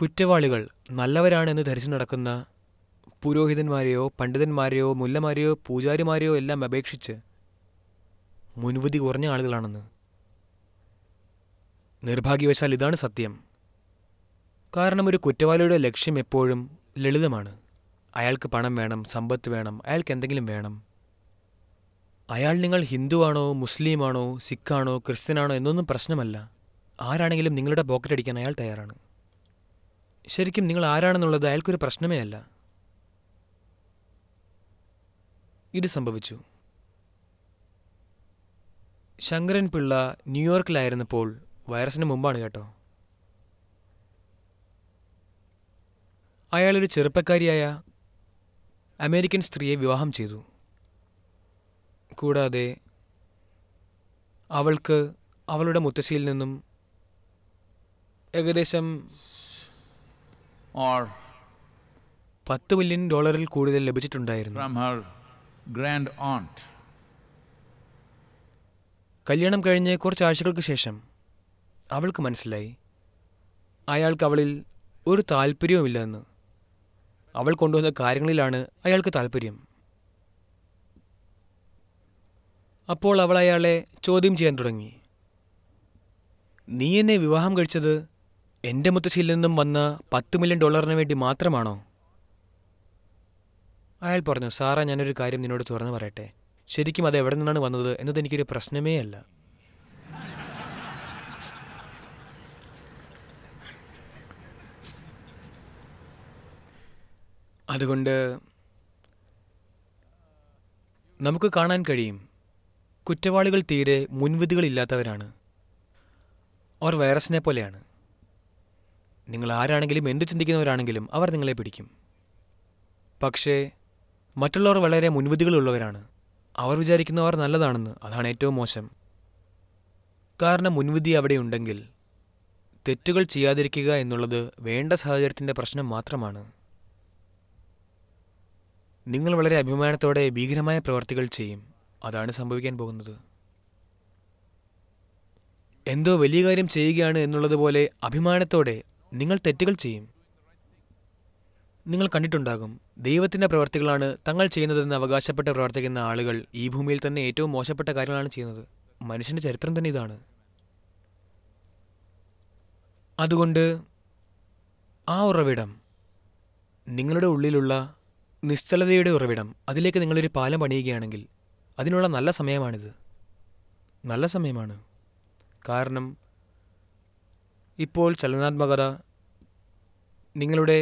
കുറ്റവാളികൾ നല്ലവരാണെന്ന് ധരിച്ചു നടക്കുന്ന പുരോഹിതന്മാരെയോ പണ്ഡിതന്മാരെയോ മുല്ലമാരെയോ പൂജാരിമാരെയോ എല്ലാം അപേക്ഷിച്ച് മുൻവിധി കുറഞ്ഞ ആളുകളാണെന്ന് നിർഭാഗ്യവശാൽ ഇതാണ് സത്യം കാരണം ഒരു കുറ്റവാളിയുടെ ലക്ഷ്യം എപ്പോഴും ലളിതമാണ് അയാൾക്ക് പണം വേണം സമ്പത്ത് വേണം അയാൾക്ക് എന്തെങ്കിലും വേണം അയാൾ നിങ്ങൾ ഹിന്ദുവാണോ മുസ്ലിമാണോ സിഖാണോ ക്രിസ്ത്യനാണോ എന്നൊന്നും പ്രശ്നമല്ല ആരാണെങ്കിലും നിങ്ങളുടെ പോക്കറ്റ് അടിക്കാൻ അയാൾ തയ്യാറാണ് ശരിക്കും നിങ്ങൾ ആരാണെന്നുള്ളത് അയാൾക്കൊരു പ്രശ്നമേ അല്ല ഇത് സംഭവിച്ചു ശങ്കരൻ പിള്ള ന്യൂയോർക്കിലായിരുന്നപ്പോൾ വൈറസിന് മുമ്പാണ് കേട്ടോ അയാളൊരു ചെറുപ്പക്കാരിയായ അമേരിക്കൻ സ്ത്രീയെ വിവാഹം ചെയ്തു കൂടാതെ അവൾക്ക് അവളുടെ മുത്തശ്ശിയിൽ നിന്നും ഏകദേശം പത്ത് മില്യൺ ഡോളറിൽ കൂടുതൽ ലഭിച്ചിട്ടുണ്ടായിരുന്നു കല്യാണം കഴിഞ്ഞ് കുറച്ച് ആഴ്ചകൾക്ക് ശേഷം അവൾക്ക് മനസ്സിലായി അയാൾക്ക് അവളിൽ ഒരു താല്പര്യവുമില്ലെന്ന് അവൾ കൊണ്ടുവന്ന കാര്യങ്ങളിലാണ് അയാൾക്ക് താല്പര്യം അപ്പോൾ അവൾ അയാളെ ചോദ്യം ചെയ്യാൻ തുടങ്ങി നീ എന്നെ വിവാഹം കഴിച്ചത് എൻ്റെ മുത്തശ്ശിയിൽ നിന്നും വന്ന പത്ത് മില്യൺ ഡോളറിന് വേണ്ടി മാത്രമാണോ അയാൾ പറഞ്ഞു സാറാ ഞാനൊരു കാര്യം നിന്നോട് തുറന്നു പറയട്ടെ ശരിക്കും അത് എവിടെ നിന്നാണ് വന്നത് എന്നത് എനിക്കൊരു പ്രശ്നമേ അല്ല അതുകൊണ്ട് നമുക്ക് കാണാൻ കഴിയും കുറ്റവാളികൾ തീരെ മുൻവിധികളില്ലാത്തവരാണ് അവർ വൈറസിനെ പോലെയാണ് നിങ്ങൾ ആരാണെങ്കിലും എന്തു ചിന്തിക്കുന്നവരാണെങ്കിലും അവർ നിങ്ങളെ പിടിക്കും പക്ഷേ മറ്റുള്ളവർ വളരെ മുൻവിധികളുള്ളവരാണ് അവർ വിചാരിക്കുന്നവർ നല്ലതാണെന്ന് അതാണ് ഏറ്റവും മോശം കാരണം മുൻവിധി അവിടെ ഉണ്ടെങ്കിൽ തെറ്റുകൾ ചെയ്യാതിരിക്കുക എന്നുള്ളത് വേണ്ട സാഹചര്യത്തിൻ്റെ പ്രശ്നം മാത്രമാണ് നിങ്ങൾ വളരെ അഭിമാനത്തോടെ ഭീകരമായ പ്രവർത്തികൾ ചെയ്യും അതാണ് സംഭവിക്കാൻ പോകുന്നത് എന്തോ വലിയ കാര്യം ചെയ്യുകയാണ് എന്നുള്ളതുപോലെ അഭിമാനത്തോടെ നിങ്ങൾ തെറ്റുകൾ ചെയ്യും നിങ്ങൾ കണ്ടിട്ടുണ്ടാകും ദൈവത്തിൻ്റെ പ്രവർത്തികളാണ് തങ്ങൾ ചെയ്യുന്നതെന്ന് അവകാശപ്പെട്ട് പ്രവർത്തിക്കുന്ന ആളുകൾ ഈ ഭൂമിയിൽ തന്നെ ഏറ്റവും മോശപ്പെട്ട കാര്യങ്ങളാണ് ചെയ്യുന്നത് മനുഷ്യൻ്റെ ചരിത്രം തന്നെ ഇതാണ് അതുകൊണ്ട് ആ ഉറവിടം നിങ്ങളുടെ ഉള്ളിലുള്ള നിശ്ചലതയുടെ ഉറവിടം അതിലേക്ക് നിങ്ങളൊരു പാലം പണിയുകയാണെങ്കിൽ അതിനുള്ള നല്ല സമയമാണിത് നല്ല സമയമാണ് കാരണം ഇപ്പോൾ ചലനാത്മകത നിങ്ങളുടെ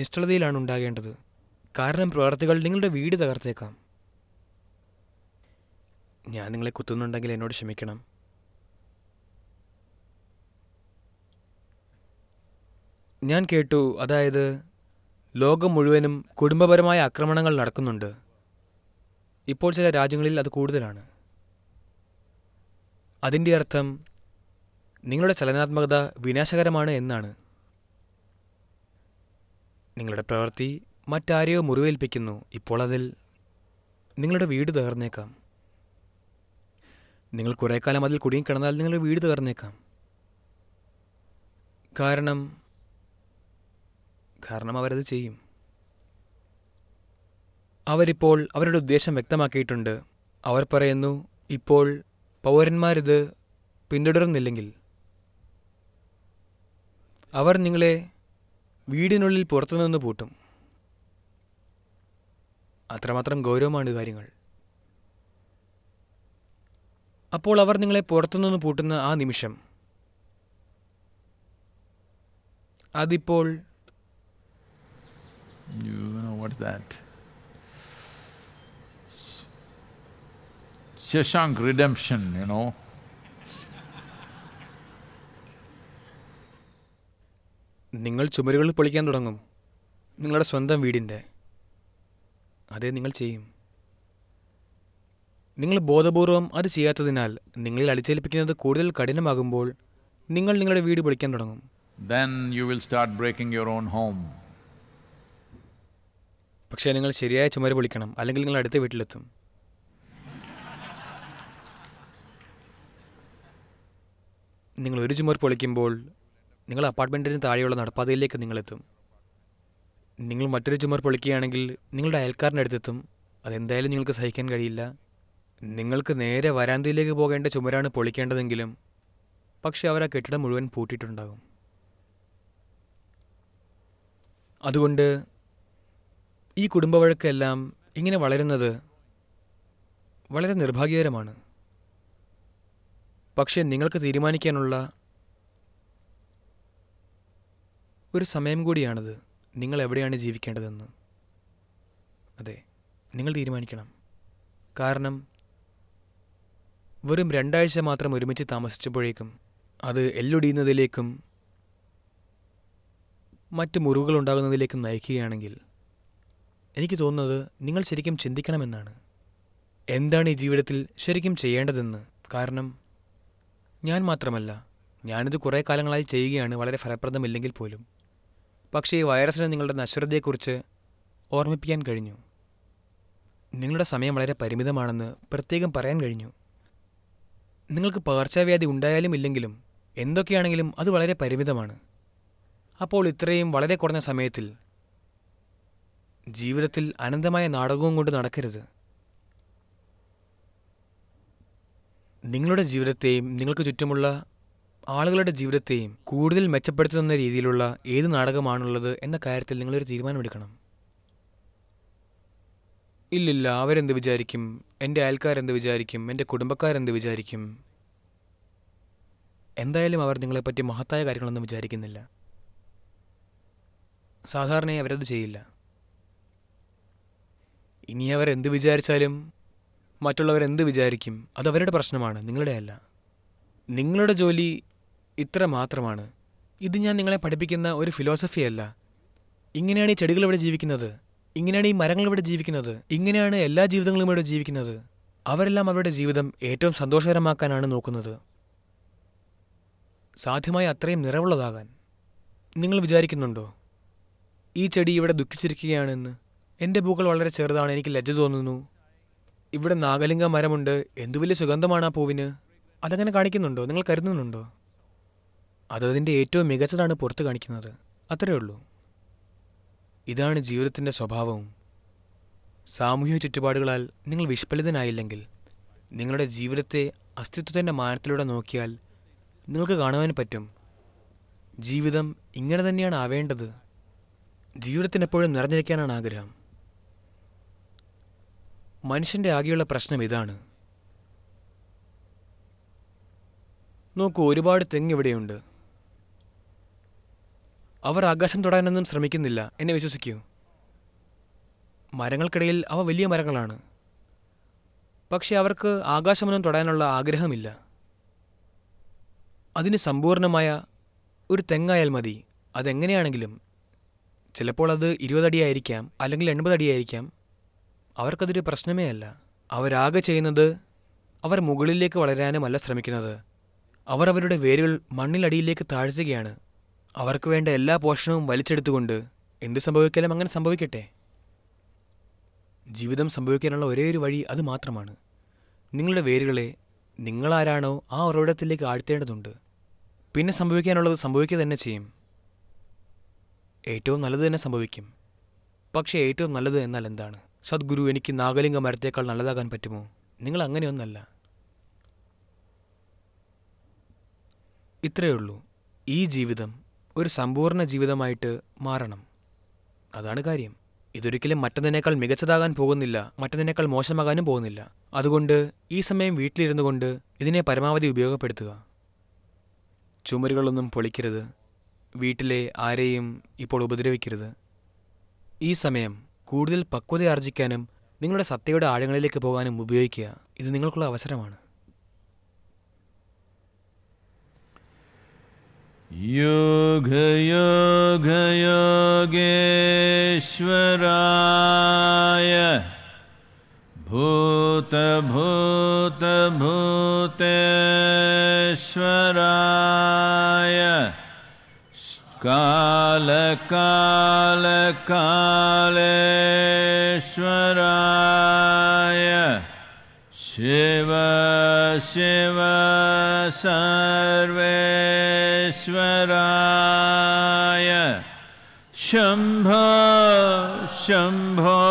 നിശ്ചലതയിലാണ് ഉണ്ടാകേണ്ടത് കാരണം പ്രവർത്തികൾ നിങ്ങളുടെ വീട് തകർത്തേക്കാം ഞാൻ നിങ്ങളെ കുത്തുന്നുണ്ടെങ്കിൽ എന്നോട് ക്ഷമിക്കണം ഞാൻ കേട്ടു അതായത് ലോകം മുഴുവനും കുടുംബപരമായ ആക്രമണങ്ങൾ നടക്കുന്നുണ്ട് ഇപ്പോൾ ചില രാജ്യങ്ങളിൽ അത് കൂടുതലാണ് അതിൻ്റെ അർത്ഥം നിങ്ങളുടെ ചലനാത്മകത വിനാശകരമാണ് എന്നാണ് നിങ്ങളുടെ പ്രവൃത്തി മറ്റാരെയോ മുറിവേൽപ്പിക്കുന്നു ഇപ്പോൾ അതിൽ നിങ്ങളുടെ വീട് തകർന്നേക്കാം നിങ്ങൾ കുറേ കാലം അതിൽ കുടുങ്ങിക്കിടന്നാൽ നിങ്ങളുടെ വീട് തകർന്നേക്കാം കാരണം കാരണം അവരത് ചെയ്യും അവരിപ്പോൾ അവരുടെ ഉദ്ദേശം വ്യക്തമാക്കിയിട്ടുണ്ട് അവർ പറയുന്നു ഇപ്പോൾ പൗരന്മാരിത് പിന്തുടരുന്നില്ലെങ്കിൽ അവർ നിങ്ങളെ വീടിനുള്ളിൽ പുറത്തുനിന്ന് പൂട്ടും അത്രമാത്രം ഗൗരവമാണ് കാര്യങ്ങൾ അപ്പോൾ അവർ നിങ്ങളെ പുറത്തുനിന്ന് പൂട്ടുന്ന ആ നിമിഷം അതിപ്പോൾ You know what's that? Shashank redemption, you know. നിങ്ങൾ ചുമരുകളിൽ പൊളിക്കാൻ തുടങ്ങും നിങ്ങളുടെ സ്വന്തം വീടിൻ്റെ അതേ നിങ്ങൾ ചെയ്യും നിങ്ങൾ ബോധപൂർവം അത് ചെയ്യാത്തതിനാൽ നിങ്ങളിൽ അടിച്ചേൽപ്പിക്കുന്നത് കൂടുതൽ കഠിനമാകുമ്പോൾ നിങ്ങൾ നിങ്ങളുടെ വീട് പൊളിക്കാൻ തുടങ്ങും Then you will start breaking your own home. പക്ഷേ നിങ്ങൾ ശരിയായ ചുമര് പൊളിക്കണം അല്ലെങ്കിൽ നിങ്ങൾ അടുത്ത വീട്ടിലെത്തും നിങ്ങൾ ഒരു ചുമർ പൊളിക്കുമ്പോൾ നിങ്ങൾ അപ്പാർട്ട്മെൻറ്റിന് താഴെയുള്ള നടപ്പാതയിലേക്ക് നിങ്ങളെത്തും നിങ്ങൾ മറ്റൊരു ചുമർ പൊളിക്കുകയാണെങ്കിൽ നിങ്ങളുടെ അയൽക്കാരൻ്റെ അടുത്തെത്തും അതെന്തായാലും നിങ്ങൾക്ക് സഹിക്കാൻ കഴിയില്ല നിങ്ങൾക്ക് നേരെ വരാന്തയിലേക്ക് പോകേണ്ട ചുമരാണ് പൊളിക്കേണ്ടതെങ്കിലും പക്ഷേ അവർ ആ കെട്ടിടം മുഴുവൻ പൂട്ടിയിട്ടുണ്ടാകും അതുകൊണ്ട് ഈ കുടുംബവഴക്കെല്ലാം ഇങ്ങനെ വളരുന്നത് വളരെ നിർഭാഗ്യകരമാണ് പക്ഷേ നിങ്ങൾക്ക് തീരുമാനിക്കാനുള്ള ഒരു സമയം കൂടിയാണത് നിങ്ങൾ എവിടെയാണ് ജീവിക്കേണ്ടതെന്ന് അതെ നിങ്ങൾ തീരുമാനിക്കണം കാരണം വെറും രണ്ടാഴ്ച മാത്രം ഒരുമിച്ച് താമസിച്ചപ്പോഴേക്കും അത് എല്ലൊടിയുന്നതിലേക്കും മറ്റ് ഉണ്ടാകുന്നതിലേക്കും നയിക്കുകയാണെങ്കിൽ എനിക്ക് തോന്നുന്നത് നിങ്ങൾ ശരിക്കും ചിന്തിക്കണമെന്നാണ് എന്താണ് ഈ ജീവിതത്തിൽ ശരിക്കും ചെയ്യേണ്ടതെന്ന് കാരണം ഞാൻ മാത്രമല്ല ഞാനിത് കുറേ കാലങ്ങളായി ചെയ്യുകയാണ് വളരെ ഫലപ്രദമില്ലെങ്കിൽ പോലും പക്ഷേ ഈ വൈറസിന് നിങ്ങളുടെ നശ്വരതയെക്കുറിച്ച് ഓർമ്മിപ്പിക്കാൻ കഴിഞ്ഞു നിങ്ങളുടെ സമയം വളരെ പരിമിതമാണെന്ന് പ്രത്യേകം പറയാൻ കഴിഞ്ഞു നിങ്ങൾക്ക് പകർച്ചവ്യാധി ഉണ്ടായാലും ഇല്ലെങ്കിലും എന്തൊക്കെയാണെങ്കിലും അത് വളരെ പരിമിതമാണ് അപ്പോൾ ഇത്രയും വളരെ കുറഞ്ഞ സമയത്തിൽ ജീവിതത്തിൽ അനന്തമായ നാടകവും കൊണ്ട് നടക്കരുത് നിങ്ങളുടെ ജീവിതത്തെയും നിങ്ങൾക്ക് ചുറ്റുമുള്ള ആളുകളുടെ ജീവിതത്തെയും കൂടുതൽ മെച്ചപ്പെടുത്തുന്ന രീതിയിലുള്ള ഏത് നാടകമാണുള്ളത് എന്ന കാര്യത്തിൽ നിങ്ങളൊരു തീരുമാനമെടുക്കണം ഇല്ലില്ല അവരെന്ത് വിചാരിക്കും എൻ്റെ അയൽക്കാരെന്ത് വിചാരിക്കും എൻ്റെ കുടുംബക്കാരെന്ത് വിചാരിക്കും എന്തായാലും അവർ നിങ്ങളെപ്പറ്റി മഹത്തായ കാര്യങ്ങളൊന്നും വിചാരിക്കുന്നില്ല സാധാരണയായി അവരത് ചെയ്യില്ല ഇനി എന്ത് വിചാരിച്ചാലും എന്ത് വിചാരിക്കും അതവരുടെ പ്രശ്നമാണ് നിങ്ങളുടെ അല്ല നിങ്ങളുടെ ജോലി ഇത്ര മാത്രമാണ് ഇത് ഞാൻ നിങ്ങളെ പഠിപ്പിക്കുന്ന ഒരു ഫിലോസഫി അല്ല ഇങ്ങനെയാണ് ഈ ചെടികൾ ഇവിടെ ജീവിക്കുന്നത് ഇങ്ങനെയാണ് ഈ മരങ്ങൾ ഇവിടെ ജീവിക്കുന്നത് ഇങ്ങനെയാണ് എല്ലാ ജീവിതങ്ങളും ഇവിടെ ജീവിക്കുന്നത് അവരെല്ലാം അവരുടെ ജീവിതം ഏറ്റവും സന്തോഷകരമാക്കാനാണ് നോക്കുന്നത് സാധ്യമായ അത്രയും നിറവുള്ളതാകാൻ നിങ്ങൾ വിചാരിക്കുന്നുണ്ടോ ഈ ചെടി ഇവിടെ ദുഃഖിച്ചിരിക്കുകയാണെന്ന് എൻ്റെ പൂക്കൾ വളരെ ചെറുതാണ് എനിക്ക് ലജ്ജ തോന്നുന്നു ഇവിടെ നാഗലിംഗ മരമുണ്ട് എന്തു വലിയ സുഗന്ധമാണ് ആ പൂവിന് അതങ്ങനെ കാണിക്കുന്നുണ്ടോ നിങ്ങൾ കരുതുന്നുണ്ടോ അതതിൻ്റെ ഏറ്റവും മികച്ചതാണ് പുറത്ത് കാണിക്കുന്നത് അത്രയേ ഉള്ളൂ ഇതാണ് ജീവിതത്തിൻ്റെ സ്വഭാവവും സാമൂഹിക ചുറ്റുപാടുകളാൽ നിങ്ങൾ വിഷ്പലിതനായില്ലെങ്കിൽ നിങ്ങളുടെ ജീവിതത്തെ അസ്തിത്വത്തിൻ്റെ മാനത്തിലൂടെ നോക്കിയാൽ നിങ്ങൾക്ക് കാണുവാൻ പറ്റും ജീവിതം ഇങ്ങനെ തന്നെയാണ് ആവേണ്ടത് ജീവിതത്തിനെപ്പോഴും നിറഞ്ഞിരിക്കാനാണ് ആഗ്രഹം മനുഷ്യന്റെ ആകെയുള്ള പ്രശ്നം ഇതാണ് നോക്കൂ ഒരുപാട് തെങ്ങ് ഇവിടെയുണ്ട് അവർ ആകാശം തൊടാനൊന്നും ശ്രമിക്കുന്നില്ല എന്നെ വിശ്വസിക്കൂ മരങ്ങൾക്കിടയിൽ അവ വലിയ മരങ്ങളാണ് പക്ഷെ അവർക്ക് ആകാശമൊന്നും തൊടാനുള്ള ആഗ്രഹമില്ല അതിന് സമ്പൂർണമായ ഒരു തെങ്ങായാൽ മതി അതെങ്ങനെയാണെങ്കിലും ചിലപ്പോൾ അത് ഇരുപതടിയായിരിക്കാം അല്ലെങ്കിൽ എൺപതടിയായിരിക്കാം അവർക്കതൊരു പ്രശ്നമേ അല്ല അവരാകെ ചെയ്യുന്നത് അവർ മുകളിലേക്ക് അല്ല ശ്രമിക്കുന്നത് അവർ അവരുടെ വേരുകൾ മണ്ണിലടിയിലേക്ക് താഴ്ത്തുകയാണ് അവർക്ക് വേണ്ട എല്ലാ പോഷണവും വലിച്ചെടുത്തുകൊണ്ട് എന്ത് സംഭവിക്കലും അങ്ങനെ സംഭവിക്കട്ടെ ജീവിതം സംഭവിക്കാനുള്ള ഒരേ ഒരു വഴി അത് മാത്രമാണ് നിങ്ങളുടെ വേരുകളെ നിങ്ങളാരാണോ ആ ഉറവിടത്തിലേക്ക് ആഴ്ത്തേണ്ടതുണ്ട് പിന്നെ സംഭവിക്കാനുള്ളത് സംഭവിക്കുക തന്നെ ചെയ്യും ഏറ്റവും നല്ലത് തന്നെ സംഭവിക്കും പക്ഷേ ഏറ്റവും നല്ലത് എന്നാൽ എന്താണ് സദ്ഗുരു എനിക്ക് നാഗലിംഗ മരത്തേക്കാൾ നല്ലതാകാൻ പറ്റുമോ നിങ്ങൾ അങ്ങനെയൊന്നല്ല ഇത്രയേ ഉള്ളൂ ഈ ജീവിതം ഒരു സമ്പൂർണ്ണ ജീവിതമായിട്ട് മാറണം അതാണ് കാര്യം ഇതൊരിക്കലും മറ്റതിനേക്കാൾ മികച്ചതാകാൻ പോകുന്നില്ല മറ്റതിനേക്കാൾ മോശമാകാനും പോകുന്നില്ല അതുകൊണ്ട് ഈ സമയം വീട്ടിലിരുന്നു കൊണ്ട് ഇതിനെ പരമാവധി ഉപയോഗപ്പെടുത്തുക ചുമരുകളൊന്നും പൊളിക്കരുത് വീട്ടിലെ ആരെയും ഇപ്പോൾ ഉപദ്രവിക്കരുത് ഈ സമയം കൂടുതൽ പക്വത ആർജിക്കാനും നിങ്ങളുടെ സത്തയുടെ ആഴങ്ങളിലേക്ക് പോകാനും ഉപയോഗിക്കുക ഇത് നിങ്ങൾക്കുള്ള അവസരമാണ് യോഗയോഗയോഗേശ്വരായ ഭൂതഭൂതഭൂതേശ്വരായ काल काल कालेश्वराय शिव शिव सर्वेश्वराय शंभ शंभ